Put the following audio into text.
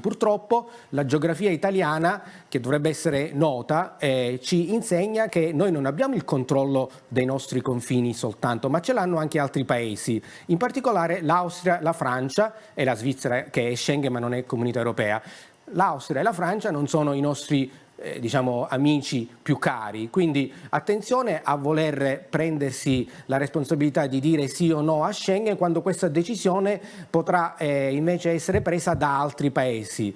Purtroppo la geografia italiana, che dovrebbe essere nota, eh, ci insegna che noi non abbiamo il controllo dei nostri confini soltanto, ma ce l'hanno anche altri paesi, in particolare l'Austria, la Francia e la Svizzera, che è Schengen ma non è comunità europea. L'Austria e la Francia non sono i nostri confini eh, diciamo, amici più cari. Quindi attenzione a voler prendersi la responsabilità di dire sì o no a Schengen quando questa decisione potrà eh, invece essere presa da altri paesi.